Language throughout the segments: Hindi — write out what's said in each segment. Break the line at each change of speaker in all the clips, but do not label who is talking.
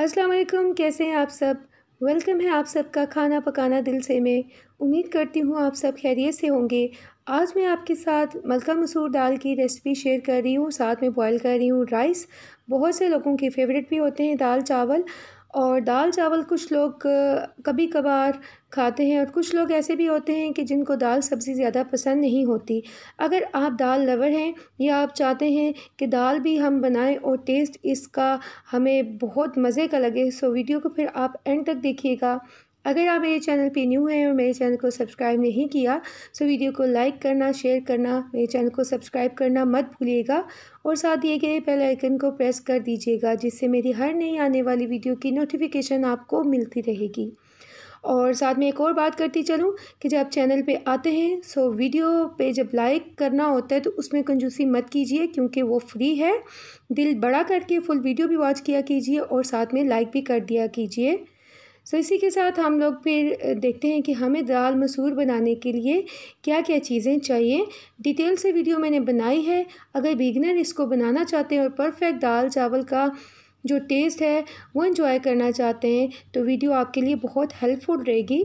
अस्सलाम वालेकुम कैसे हैं आप सब वेलकम है आप सबका खाना पकाना दिल से मैं उम्मीद करती हूँ आप सब खैरियत से होंगे आज मैं आपके साथ मलका मसूर दाल की रेसिपी शेयर कर रही हूँ साथ में बॉईल कर रही हूँ राइस बहुत से लोगों के फेवरेट भी होते हैं दाल चावल और दाल चावल कुछ लोग कभी कभार खाते हैं और कुछ लोग ऐसे भी होते हैं कि जिनको दाल सब्ज़ी ज़्यादा पसंद नहीं होती अगर आप दाल लवर हैं या आप चाहते हैं कि दाल भी हम बनाएं और टेस्ट इसका हमें बहुत मज़े का लगे सो वीडियो को फिर आप एंड तक देखिएगा अगर आप मेरे चैनल पे न्यू हैं और मेरे चैनल को सब्सक्राइब नहीं किया तो वीडियो को लाइक करना शेयर करना मेरे चैनल को सब्सक्राइब करना मत भूलिएगा और साथ दिए गए पहले आइकन को प्रेस कर दीजिएगा जिससे मेरी हर नई आने वाली वीडियो की नोटिफिकेशन आपको मिलती रहेगी और साथ में एक और बात करती चलूँ कि जब आप चैनल पे आते हैं सो तो वीडियो पे जब लाइक करना होता है तो उसमें कंजूसी मत कीजिए क्योंकि वो फ्री है दिल बड़ा करके फुल वीडियो भी वॉच किया कीजिए और साथ में लाइक भी कर दिया कीजिए सो इसी के साथ हम लोग फिर देखते हैं कि हमें दाल मसूर बनाने के लिए क्या क्या चीज़ें चाहिए डिटेल से वीडियो मैंने बनाई है अगर बिगनर इसको बनाना चाहते हैं और परफेक्ट दाल चावल का जो टेस्ट है वो इन्जॉय करना चाहते हैं तो वीडियो आपके लिए बहुत हेल्पफुल रहेगी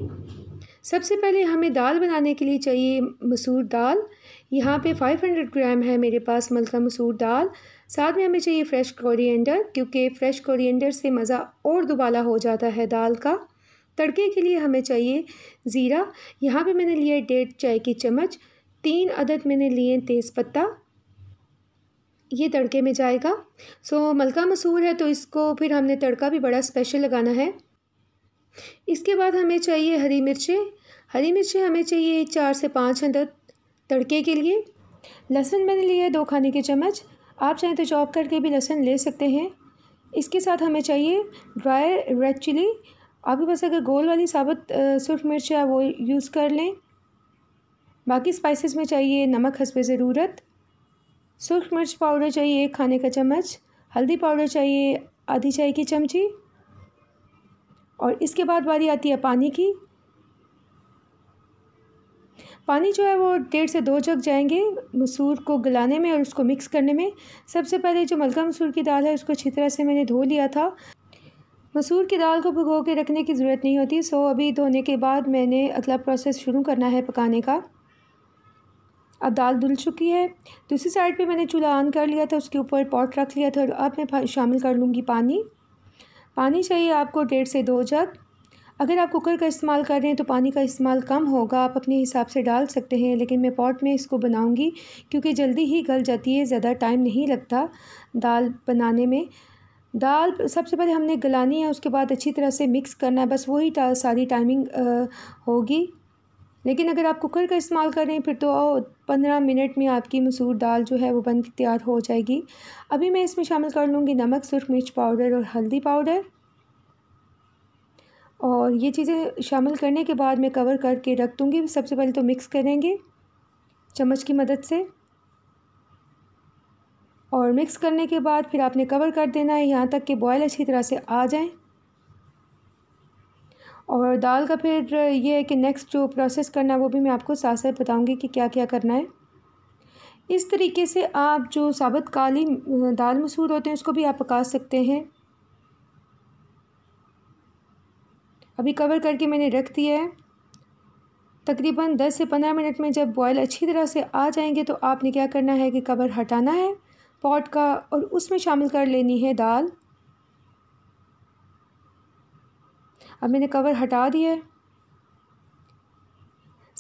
सबसे पहले हमें दाल बनाने के लिए चाहिए मसूर दाल यहाँ पे 500 ग्राम है मेरे पास मलका मसूर दाल साथ में हमें चाहिए फ्रेश कोरिएंडर क्योंकि फ्रेश कोरिएंडर से मज़ा और दुबाला हो जाता है दाल का तड़के के लिए हमें चाहिए ज़ीरा यहाँ पे मैंने लिया डेढ़ चाय की चम्मच तीन अदद मैंने लिए तेज़पत्ता ये तड़के में जाएगा सो मलका मसूर है तो इसको फिर हमने तड़का भी बड़ा स्पेशल लगाना है इसके बाद हमें चाहिए हरी मिर्चें हरी मिर्चें हमें चाहिए चार से पाँच अंदर तड़के के लिए लहसुन मैंने लिया है दो खाने के चम्मच आप चाहें तो चॉप करके भी लहसुन ले सकते हैं इसके साथ हमें चाहिए ड्राई रेड चिली आपके पास अगर गोल वाली साबुत सूर्ख मिर्च है वो यूज़ कर लें बाकी स्पाइसेस में चाहिए नमक हंसब ज़रूरत सूर्ख मिर्च पाउडर चाहिए एक खाने का चम्मच हल्दी पाउडर चाहिए आधी चाय की चमची और इसके बाद बारी आती है पानी की पानी जो है वो डेढ़ से दो जग जाएंगे मसूर को गलाने में और उसको मिक्स करने में सबसे पहले जो मलका मसूर की दाल है उसको अच्छी तरह से मैंने धो लिया था मसूर की दाल को भिगो के रखने की ज़रूरत नहीं होती सो अभी धोने के बाद मैंने अगला प्रोसेस शुरू करना है पकाने का अब दाल धुल चुकी है दूसरी साइड पे मैंने चूल्हा ऑन कर लिया था उसके ऊपर पॉट रख लिया था और अब मैं शामिल कर लूँगी पानी पानी चाहिए आपको डेढ़ से दो जग अगर आप कुकर का इस्तेमाल कर रहे हैं तो पानी का इस्तेमाल कम होगा आप अपने हिसाब से डाल सकते हैं लेकिन मैं पॉट में इसको बनाऊंगी क्योंकि जल्दी ही गल जाती है ज़्यादा टाइम नहीं लगता दाल बनाने में दाल सबसे पहले हमने गलानी है उसके बाद अच्छी तरह से मिक्स करना है बस वही सारी टाइमिंग होगी लेकिन अगर आप कुकर का इस्तेमाल करें फिर तो पंद्रह मिनट में आपकी मसूर दाल जो है वो बन तैयार हो जाएगी अभी मैं इसमें शामिल कर लूँगी नमक सुरख मिर्च पाउडर और हल्दी पाउडर और ये चीज़ें शामिल करने के बाद मैं कवर करके रख दूँगी सबसे पहले तो मिक्स करेंगे चम्मच की मदद से और मिक्स करने के बाद फिर आपने कवर कर देना है यहाँ तक कि बॉयल अच्छी तरह से आ जाएँ और दाल का फिर ये है कि नेक्स्ट जो प्रोसेस करना है वो भी मैं आपको साथ साथ बताऊँगी कि क्या क्या करना है इस तरीके से आप जो साबत काली दाल मसूर होते हैं उसको भी आप पका सकते हैं अभी कवर करके मैंने रख दिया है तकरीबन 10 से 15 मिनट में जब बॉयल अच्छी तरह से आ जाएंगे तो आपने क्या करना है कि कवर हटाना है पॉट का और उसमें शामिल कर लेनी है दाल अब मैंने कवर हटा दिया है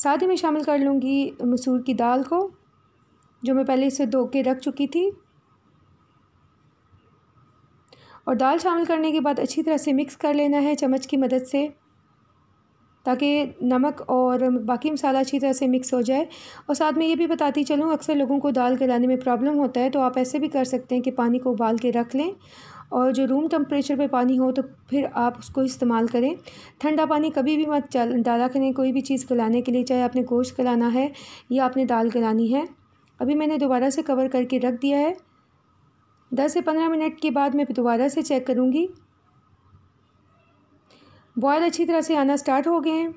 साथ ही मैं शामिल कर लूँगी मसूर की दाल को जो मैं पहले इसे धो के रख चुकी थी और दाल शामिल करने के बाद अच्छी तरह से मिक्स कर लेना है चम्मच की मदद से ताकि नमक और बाकी मसाला अच्छी तरह से मिक्स हो जाए और साथ में ये भी बताती चलूँ अक्सर लोगों को दाल गलाने में प्रॉब्लम होता है तो आप ऐसे भी कर सकते हैं कि पानी को उबाल के रख लें और जो रूम टेम्परेचर पे पानी हो तो फिर आप उसको इस्तेमाल करें ठंडा पानी कभी भी मत डाला करें कोई भी चीज़ गलाने के लिए चाहे आपने गोश्त गलाना है या आपने दाल गलानी है अभी मैंने दोबारा से कवर करके रख दिया है दस से पंद्रह मिनट के बाद मैं दोबारा से चेक करूँगी बॉयल अच्छी तरह से आना स्टार्ट हो गए हैं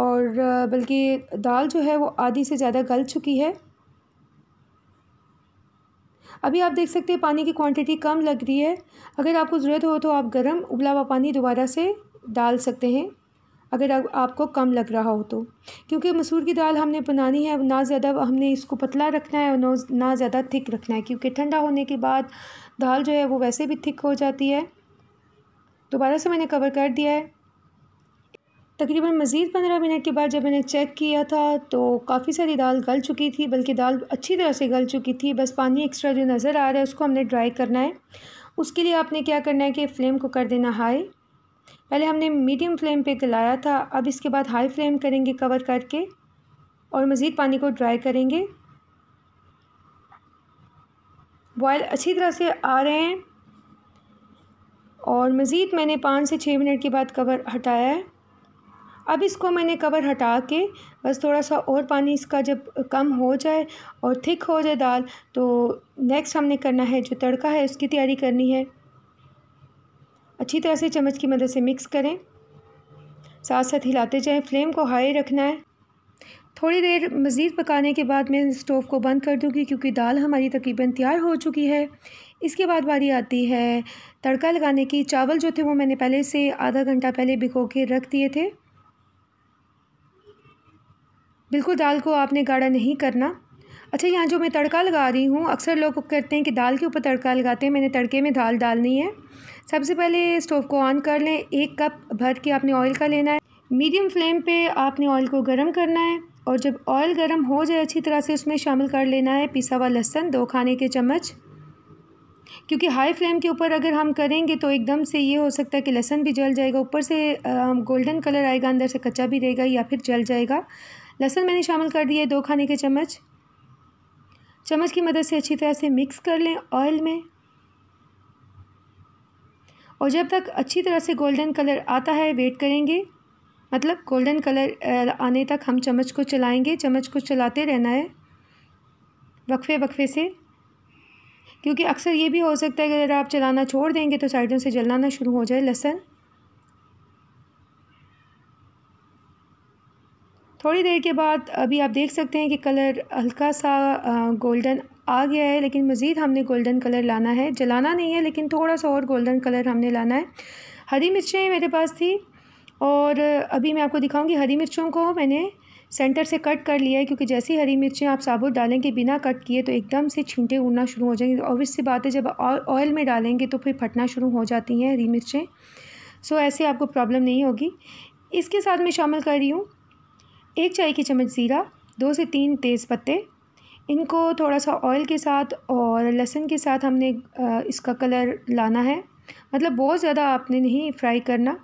और बल्कि दाल जो है वो आधी से ज़्यादा गल चुकी है अभी आप देख सकते हैं पानी की क्वांटिटी कम लग रही है अगर आपको ज़रूरत हो तो आप गर्म उबला हुआ पानी दोबारा से डाल सकते हैं अगर आप, आपको कम लग रहा हो तो क्योंकि मसूर की दाल हमने बनानी है ना ज़्यादा हमने इसको पतला रखना है और ना ज़्यादा थिक रखना है क्योंकि ठंडा होने के बाद दाल जो है वो वैसे भी थिक हो जाती है दोबारा से मैंने कवर कर दिया है तकरीबन मज़ीद पंद्रह मिनट के बाद जब मैंने चेक किया था तो काफ़ी सारी दाल गल चुकी थी बल्कि दाल अच्छी तरह से गल चुकी थी बस पानी एक्स्ट्रा जो नज़र आ रहा है उसको हमने ड्राई करना है उसके लिए आपने क्या करना है कि फ़्लेम को कर देना हाई पहले हमने मीडियम फ्लेम पे गलाया था अब इसके बाद हाई फ्लेम करेंगे कवर करके और मज़ीद पानी को ड्राई करेंगे बॉयल अच्छी तरह से आ रहे हैं और मज़ीद मैंने पाँच से छः मिनट के बाद कवर हटाया है अब इसको मैंने कवर हटा के बस थोड़ा सा और पानी इसका जब कम हो जाए और थिक हो जाए दाल तो नेक्स्ट हमने करना है जो तड़का है उसकी तैयारी करनी है अच्छी तरह से चम्मच की मदद से मिक्स करें साथ साथ हिलाते जाएं फ्लेम को हाई रखना है थोड़ी देर मज़ीद पकाने के बाद मैं स्टोव को बंद कर दूँगी क्योंकि दाल हमारी तकरीबन तैयार हो चुकी है इसके बाद बारी आती है तड़का लगाने की चावल जो थे वो मैंने पहले से आधा घंटा पहले भिगो के रख दिए थे बिल्कुल दाल को आपने गाढ़ा नहीं करना अच्छा यहाँ जो मैं तड़का लगा रही हूँ अक्सर लोग कहते हैं कि दाल के ऊपर तड़का लगाते हैं मैंने तड़के में दाल डालनी है सबसे पहले स्टोव को ऑन कर लें एक कप भर के आपने ऑयल का लेना है मीडियम फ्लेम पे आपने ऑयल को गर्म करना है और जब ऑयल गर्म हो जाए अच्छी तरह से उसमें शामिल कर लेना है पिसा हुआ लहसन दो खाने के चम्मच क्योंकि हाई फ्लेम के ऊपर अगर हम करेंगे तो एकदम से ये हो सकता है कि लहसन भी जल जाएगा ऊपर से गोल्डन कलर आएगा अंदर से कच्चा भी रहेगा या फिर जल जाएगा लहसुन मैंने शामिल कर दिया दो खाने के चम्मच चम्मच की मदद से अच्छी तरह से मिक्स कर लें ऑयल में और जब तक अच्छी तरह से गोल्डन कलर आता है वेट करेंगे मतलब गोल्डन कलर आने तक हम चम्मच को चलाएंगे चम्मच को चलाते रहना है वक्फे वक्फे से क्योंकि अक्सर ये भी हो सकता है कि अगर आप चलाना छोड़ देंगे तो साइडों से जलाना शुरू हो जाए लहसन थोड़ी देर के बाद अभी आप देख सकते हैं कि कलर हल्का सा गोल्डन आ गया है लेकिन मज़ीद हमने गोल्डन कलर लाना है जलाना नहीं है लेकिन थोड़ा सा और गोल्डन कलर हमने लाना है हरी मिर्चें मेरे पास थी और अभी मैं आपको दिखाऊंगी हरी मिर्चों को मैंने सेंटर से कट कर लिया है क्योंकि जैसी हरी मिर्चें आप साबुत डालेंगे बिना कट किए तो एकदम से छींटे उड़ना शुरू हो जाएंगे और सी बात है जब ऑयल में डालेंगे तो फिर फटना शुरू हो जाती हैं हरी मिर्चें सो ऐसे आपको प्रॉब्लम नहीं होगी इसके साथ मैं शामिल कर रही हूँ एक चाय की चम्मच ज़ीरा दो से तीन तेज़ पत्ते इनको थोड़ा सा ऑयल के साथ और लहसुन के साथ हमने इसका कलर लाना है मतलब बहुत ज़्यादा आपने नहीं फ्राई करना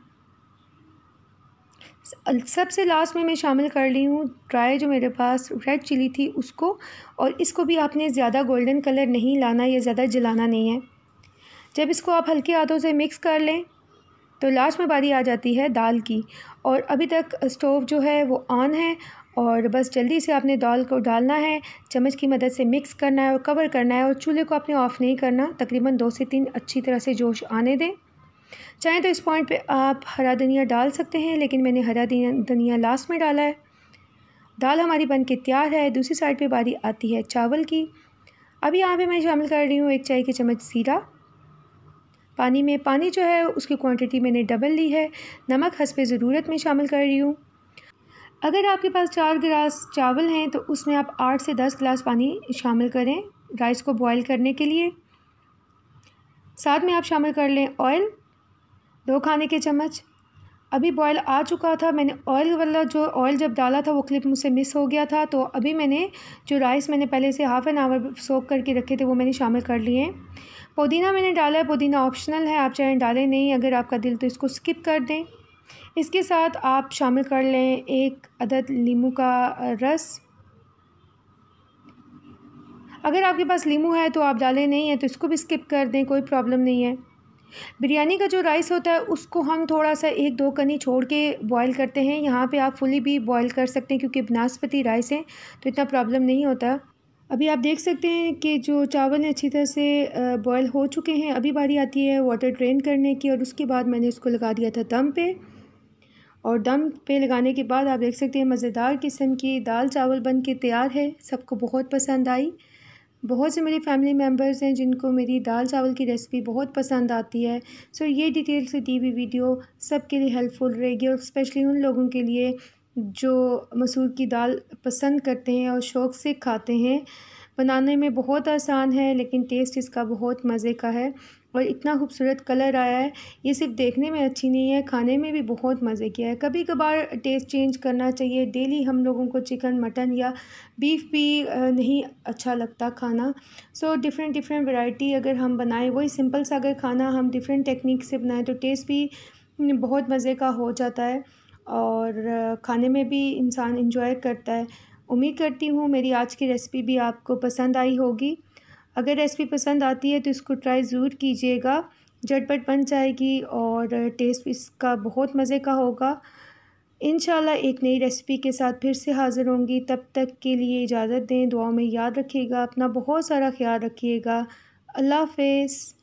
सबसे लास्ट में मैं शामिल कर ली हूँ ड्राई जो मेरे पास रेड चिली थी उसको और इसको भी आपने ज़्यादा गोल्डन कलर नहीं लाना या ज़्यादा जलाना नहीं है जब इसको आप हल्के हाथों से मिक्स कर लें तो लास्ट में बारी आ जाती है दाल की और अभी तक स्टोव जो है वो ऑन है और बस जल्दी से आपने दाल को डालना है चम्मच की मदद से मिक्स करना है और कवर करना है और चूल्हे को आपने ऑफ़ नहीं करना तकरीबन दो से तीन अच्छी तरह से जोश आने दें चाहें तो इस पॉइंट पे आप हरा धनिया डाल सकते हैं लेकिन मैंने हरा धनिया लास्ट में डाला है दाल हमारी बन के तैयार है दूसरी साइड पर बारी आती है चावल की अभी यहाँ पर मैं शामिल कर रही हूँ एक चाय की चम्मच सीरा पानी में पानी जो है उसकी क्वांटिटी मैंने डबल ली है नमक हंस ज़रूरत में शामिल कर रही हूँ अगर आपके पास चार गिलास चावल हैं तो उसमें आप आठ से दस गिलास पानी शामिल करें राइस को बॉईल करने के लिए साथ में आप शामिल कर लें ऑयल दो खाने के चम्मच अभी बॉयल आ चुका था मैंने ऑयल वाला जो ऑयल जब डाला था वो क्लिप मुझसे मिस हो गया था तो अभी मैंने जो राइस मैंने पहले से हाफ़ एन आवर सोख करके रखे थे वो मैंने शामिल कर लिए पुदीना मैंने डाला है पुदीना ऑप्शनल है आप चाहें डालें नहीं अगर आपका दिल तो इसको स्किप कर दें इसके साथ आप शामिल कर लें एक अदद लीम का रस अगर आपके पास लीमू है तो आप डालें नहीं है तो इसको भी स्किप कर दें कोई प्रॉब्लम नहीं है बिरयानी का जो राइस होता है उसको हम थोड़ा सा एक दो कनी छोड़ के बॉईल करते हैं यहाँ पे आप फुली भी बॉईल कर सकते हैं क्योंकि बनास्पति राइस है तो इतना प्रॉब्लम नहीं होता अभी आप देख सकते हैं कि जो चावल हैं अच्छी तरह से बॉयल हो चुके हैं अभी बारी आती है वाटर ड्रेन करने की और उसके बाद मैंने उसको लगा दिया था दम पे और दम पे लगाने के बाद आप देख सकते हैं मज़ेदार किस्म की दाल चावल बन के तैयार है सबको बहुत पसंद आई बहुत से मेरे फैमिली मेम्बर्स हैं जिनको मेरी दाल चावल की रेसिपी बहुत पसंद आती है सो ये डिटेल से दी हुई वीडियो सबके लिए हेल्पफुल रहेगी और स्पेशली उन लोगों के लिए जो मसूर की दाल पसंद करते हैं और शौक़ से खाते हैं बनाने में बहुत आसान है लेकिन टेस्ट इसका बहुत मज़े का है और इतना खूबसूरत कलर आया है ये सिर्फ देखने में अच्छी नहीं है खाने में भी बहुत मज़े किया है कभी कभार टेस्ट चेंज करना चाहिए डेली हम लोगों को चिकन मटन या बीफ भी नहीं अच्छा लगता खाना सो डिफरेंट डिफरेंट वैरायटी अगर हम बनाएं वही सिंपल सा अगर खाना हम डिफरेंट टेक्निक से बनाएं तो टेस्ट भी बहुत मज़े का हो जाता है और खाने में भी इंसान इंजॉय करता है उम्मीद करती हूँ मेरी आज की रेसिपी भी आपको पसंद आई होगी अगर रेसिपी पसंद आती है तो इसको ट्राई ज़रूर कीजिएगा झटपट बन जाएगी और टेस्ट इसका बहुत मज़े का होगा इन एक नई रेसिपी के साथ फिर से हाज़िर होंगी तब तक के लिए इजाज़त दें दुआ में याद रखिएगा अपना बहुत सारा ख्याल रखिएगा अल्लाह हाफ